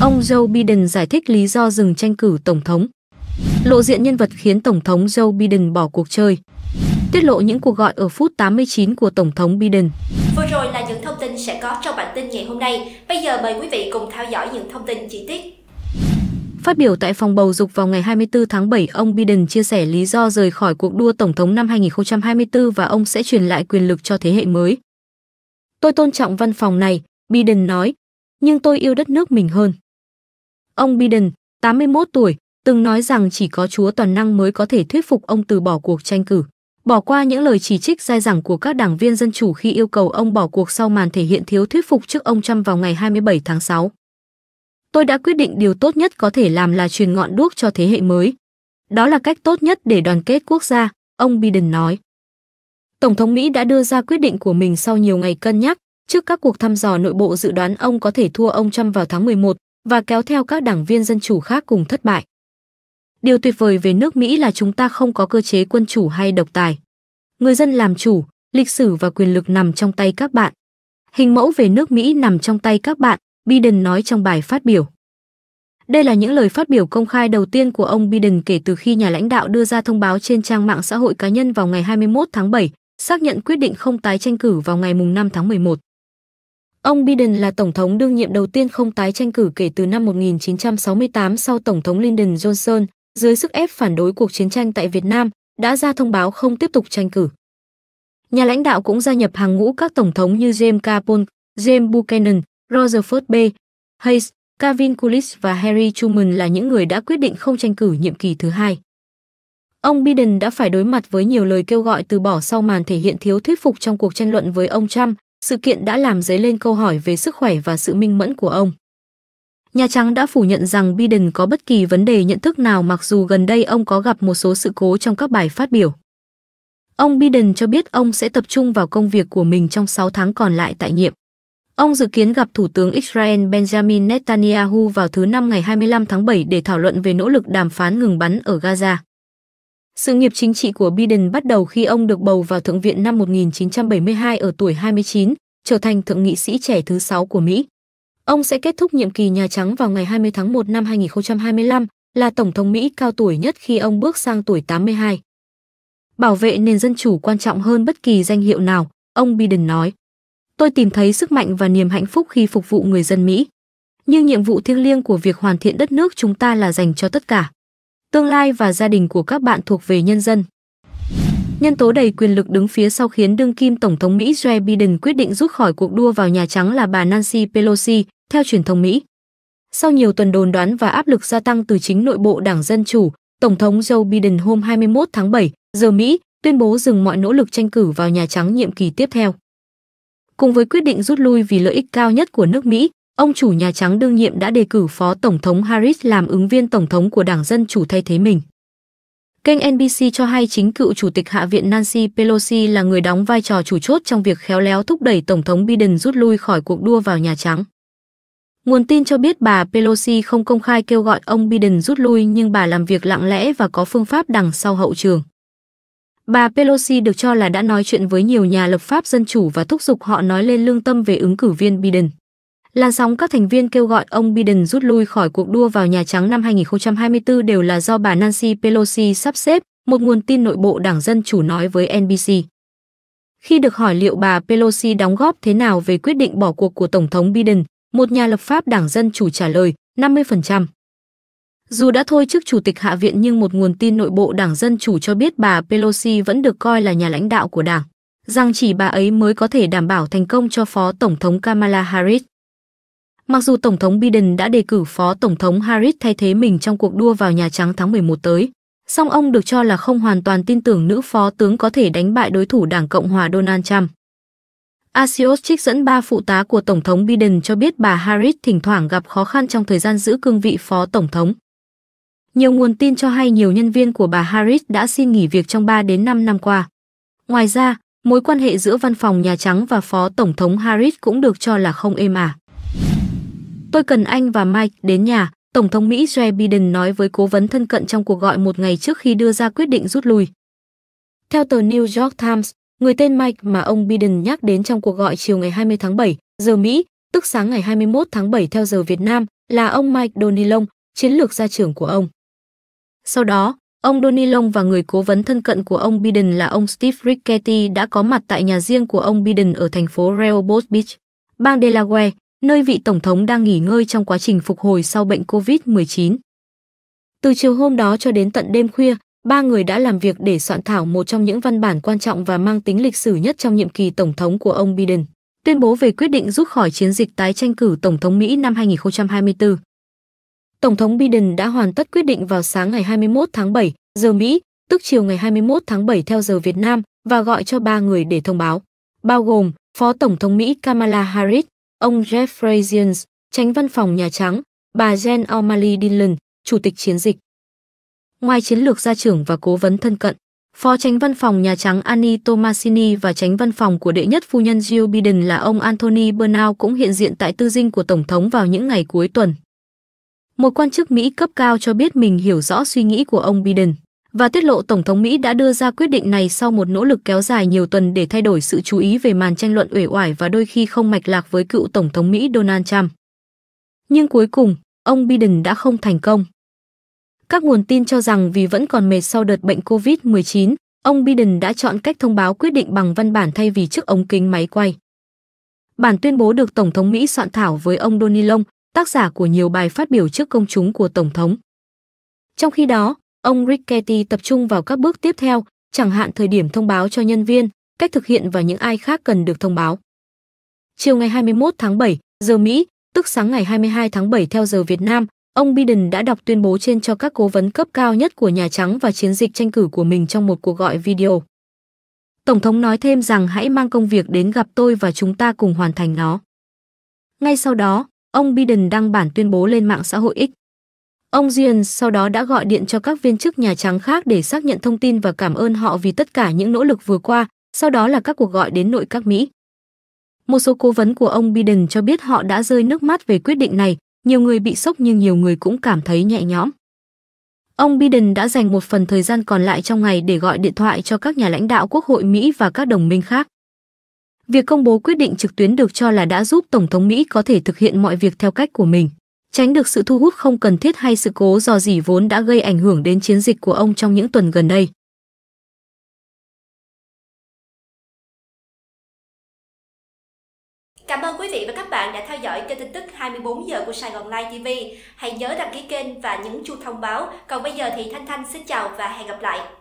Ông Joe Biden giải thích lý do dừng tranh cử tổng thống. Lộ diện nhân vật khiến tổng thống Joe Biden bỏ cuộc chơi. Tiết lộ những cuộc gọi ở phút 89 của tổng thống Biden. Vừa rồi là những thông tin sẽ có trong bản tin ngày hôm nay. Bây giờ mời quý vị cùng theo dõi những thông tin chi tiết. Phát biểu tại phòng bầu dục vào ngày 24 tháng 7, ông Biden chia sẻ lý do rời khỏi cuộc đua tổng thống năm 2024 và ông sẽ truyền lại quyền lực cho thế hệ mới. Tôi tôn trọng văn phòng này, Biden nói, nhưng tôi yêu đất nước mình hơn. Ông Biden, 81 tuổi, từng nói rằng chỉ có Chúa toàn năng mới có thể thuyết phục ông từ bỏ cuộc tranh cử. Bỏ qua những lời chỉ trích dai dẳng của các đảng viên dân chủ khi yêu cầu ông bỏ cuộc sau màn thể hiện thiếu thuyết phục trước ông Trump vào ngày 27 tháng 6. Tôi đã quyết định điều tốt nhất có thể làm là truyền ngọn đuốc cho thế hệ mới. Đó là cách tốt nhất để đoàn kết quốc gia, ông Biden nói. Tổng thống Mỹ đã đưa ra quyết định của mình sau nhiều ngày cân nhắc, trước các cuộc thăm dò nội bộ dự đoán ông có thể thua ông Trump vào tháng 11, và kéo theo các đảng viên dân chủ khác cùng thất bại. Điều tuyệt vời về nước Mỹ là chúng ta không có cơ chế quân chủ hay độc tài. Người dân làm chủ, lịch sử và quyền lực nằm trong tay các bạn. Hình mẫu về nước Mỹ nằm trong tay các bạn, Biden nói trong bài phát biểu. Đây là những lời phát biểu công khai đầu tiên của ông Biden kể từ khi nhà lãnh đạo đưa ra thông báo trên trang mạng xã hội cá nhân vào ngày 21 tháng 7, xác nhận quyết định không tái tranh cử vào ngày 5 tháng 11. Ông Biden là tổng thống đương nhiệm đầu tiên không tái tranh cử kể từ năm 1968 sau tổng thống Lyndon Johnson, dưới sức ép phản đối cuộc chiến tranh tại Việt Nam, đã ra thông báo không tiếp tục tranh cử. Nhà lãnh đạo cũng gia nhập hàng ngũ các tổng thống như James K. Polk, James Buchanan, Rutherford B. Hayes, Calvin Coolidge và Harry Truman là những người đã quyết định không tranh cử nhiệm kỳ thứ hai. Ông Biden đã phải đối mặt với nhiều lời kêu gọi từ bỏ sau màn thể hiện thiếu thuyết phục trong cuộc tranh luận với ông Trump, sự kiện đã làm dấy lên câu hỏi về sức khỏe và sự minh mẫn của ông. Nhà Trắng đã phủ nhận rằng Biden có bất kỳ vấn đề nhận thức nào mặc dù gần đây ông có gặp một số sự cố trong các bài phát biểu. Ông Biden cho biết ông sẽ tập trung vào công việc của mình trong 6 tháng còn lại tại nhiệm. Ông dự kiến gặp Thủ tướng Israel Benjamin Netanyahu vào thứ Năm ngày 25 tháng 7 để thảo luận về nỗ lực đàm phán ngừng bắn ở Gaza. Sự nghiệp chính trị của Biden bắt đầu khi ông được bầu vào Thượng viện năm 1972 ở tuổi 29, trở thành thượng nghị sĩ trẻ thứ 6 của Mỹ. Ông sẽ kết thúc nhiệm kỳ Nhà Trắng vào ngày 20 tháng 1 năm 2025, là tổng thống Mỹ cao tuổi nhất khi ông bước sang tuổi 82. Bảo vệ nền dân chủ quan trọng hơn bất kỳ danh hiệu nào, ông Biden nói. Tôi tìm thấy sức mạnh và niềm hạnh phúc khi phục vụ người dân Mỹ. Nhưng nhiệm vụ thiêng liêng của việc hoàn thiện đất nước chúng ta là dành cho tất cả tương lai và gia đình của các bạn thuộc về nhân dân. Nhân tố đầy quyền lực đứng phía sau khiến đương kim Tổng thống Mỹ Joe Biden quyết định rút khỏi cuộc đua vào Nhà Trắng là bà Nancy Pelosi, theo truyền thông Mỹ. Sau nhiều tuần đồn đoán và áp lực gia tăng từ chính nội bộ Đảng Dân Chủ, Tổng thống Joe Biden hôm 21 tháng 7 giờ Mỹ tuyên bố dừng mọi nỗ lực tranh cử vào Nhà Trắng nhiệm kỳ tiếp theo. Cùng với quyết định rút lui vì lợi ích cao nhất của nước Mỹ, Ông chủ Nhà Trắng đương nhiệm đã đề cử Phó Tổng thống Harris làm ứng viên Tổng thống của Đảng Dân Chủ thay thế mình. Kênh NBC cho hay chính cựu Chủ tịch Hạ viện Nancy Pelosi là người đóng vai trò chủ chốt trong việc khéo léo thúc đẩy Tổng thống Biden rút lui khỏi cuộc đua vào Nhà Trắng. Nguồn tin cho biết bà Pelosi không công khai kêu gọi ông Biden rút lui nhưng bà làm việc lặng lẽ và có phương pháp đằng sau hậu trường. Bà Pelosi được cho là đã nói chuyện với nhiều nhà lập pháp dân chủ và thúc giục họ nói lên lương tâm về ứng cử viên Biden. Làn sóng các thành viên kêu gọi ông Biden rút lui khỏi cuộc đua vào Nhà Trắng năm 2024 đều là do bà Nancy Pelosi sắp xếp, một nguồn tin nội bộ Đảng Dân Chủ nói với NBC. Khi được hỏi liệu bà Pelosi đóng góp thế nào về quyết định bỏ cuộc của Tổng thống Biden, một nhà lập pháp Đảng Dân Chủ trả lời 50%. Dù đã thôi chức Chủ tịch Hạ viện nhưng một nguồn tin nội bộ Đảng Dân Chủ cho biết bà Pelosi vẫn được coi là nhà lãnh đạo của đảng, rằng chỉ bà ấy mới có thể đảm bảo thành công cho Phó Tổng thống Kamala Harris. Mặc dù Tổng thống Biden đã đề cử Phó Tổng thống Harris thay thế mình trong cuộc đua vào Nhà Trắng tháng 11 tới, song ông được cho là không hoàn toàn tin tưởng nữ phó tướng có thể đánh bại đối thủ Đảng Cộng hòa Donald Trump. Axios trích dẫn ba phụ tá của Tổng thống Biden cho biết bà Harris thỉnh thoảng gặp khó khăn trong thời gian giữ cương vị Phó Tổng thống. Nhiều nguồn tin cho hay nhiều nhân viên của bà Harris đã xin nghỉ việc trong 3 đến 5 năm qua. Ngoài ra, mối quan hệ giữa văn phòng Nhà Trắng và Phó Tổng thống Harris cũng được cho là không êm ả. À. Tôi cần anh và Mike đến nhà, Tổng thống Mỹ Joe Biden nói với cố vấn thân cận trong cuộc gọi một ngày trước khi đưa ra quyết định rút lui. Theo tờ New York Times, người tên Mike mà ông Biden nhắc đến trong cuộc gọi chiều ngày 20 tháng 7, giờ Mỹ, tức sáng ngày 21 tháng 7 theo giờ Việt Nam, là ông Mike Donilon, chiến lược gia trưởng của ông. Sau đó, ông Donilon và người cố vấn thân cận của ông Biden là ông Steve Ricchetti đã có mặt tại nhà riêng của ông Biden ở thành phố Rehoboth Beach, bang Delaware, nơi vị tổng thống đang nghỉ ngơi trong quá trình phục hồi sau bệnh COVID-19. Từ chiều hôm đó cho đến tận đêm khuya, ba người đã làm việc để soạn thảo một trong những văn bản quan trọng và mang tính lịch sử nhất trong nhiệm kỳ tổng thống của ông Biden, tuyên bố về quyết định rút khỏi chiến dịch tái tranh cử tổng thống Mỹ năm 2024. Tổng thống Biden đã hoàn tất quyết định vào sáng ngày 21 tháng 7 giờ Mỹ, tức chiều ngày 21 tháng 7 theo giờ Việt Nam và gọi cho ba người để thông báo, bao gồm Phó Tổng thống Mỹ Kamala Harris, ông Jeff Zients, tránh văn phòng Nhà Trắng, bà Jen O'Malley Dillon, chủ tịch chiến dịch. Ngoài chiến lược gia trưởng và cố vấn thân cận, Phó tránh văn phòng Nhà Trắng Annie Tomasini và tránh văn phòng của đệ nhất phu nhân Jill Biden là ông Anthony Bernal cũng hiện diện tại tư dinh của Tổng thống vào những ngày cuối tuần. Một quan chức Mỹ cấp cao cho biết mình hiểu rõ suy nghĩ của ông Biden và tiết lộ Tổng thống Mỹ đã đưa ra quyết định này sau một nỗ lực kéo dài nhiều tuần để thay đổi sự chú ý về màn tranh luận uể oải và đôi khi không mạch lạc với cựu Tổng thống Mỹ Donald Trump. Nhưng cuối cùng, ông Biden đã không thành công. Các nguồn tin cho rằng vì vẫn còn mệt sau đợt bệnh COVID-19, ông Biden đã chọn cách thông báo quyết định bằng văn bản thay vì chiếc ống kính máy quay. Bản tuyên bố được Tổng thống Mỹ soạn thảo với ông Donny Long, tác giả của nhiều bài phát biểu trước công chúng của Tổng thống. Trong khi đó, ông Ricketty tập trung vào các bước tiếp theo, chẳng hạn thời điểm thông báo cho nhân viên, cách thực hiện và những ai khác cần được thông báo. Chiều ngày 21 tháng 7, giờ Mỹ, tức sáng ngày 22 tháng 7 theo giờ Việt Nam, ông Biden đã đọc tuyên bố trên cho các cố vấn cấp cao nhất của Nhà Trắng và chiến dịch tranh cử của mình trong một cuộc gọi video. Tổng thống nói thêm rằng hãy mang công việc đến gặp tôi và chúng ta cùng hoàn thành nó. Ngay sau đó, ông Biden đăng bản tuyên bố lên mạng xã hội X. Ông Duyên sau đó đã gọi điện cho các viên chức Nhà Trắng khác để xác nhận thông tin và cảm ơn họ vì tất cả những nỗ lực vừa qua, sau đó là các cuộc gọi đến nội các Mỹ. Một số cố vấn của ông Biden cho biết họ đã rơi nước mắt về quyết định này, nhiều người bị sốc nhưng nhiều người cũng cảm thấy nhẹ nhõm. Ông Biden đã dành một phần thời gian còn lại trong ngày để gọi điện thoại cho các nhà lãnh đạo Quốc hội Mỹ và các đồng minh khác. Việc công bố quyết định trực tuyến được cho là đã giúp Tổng thống Mỹ có thể thực hiện mọi việc theo cách của mình tránh được sự thu hút không cần thiết hay sự cố dò dỉ vốn đã gây ảnh hưởng đến chiến dịch của ông trong những tuần gần đây. Cảm ơn quý vị và các bạn đã theo dõi kênh tin tức 24 giờ của Sài Gòn Live TV. Hãy nhớ đăng ký kênh và nhấn chuông thông báo. Còn bây giờ thì Thanh Thanh xin chào và hẹn gặp lại.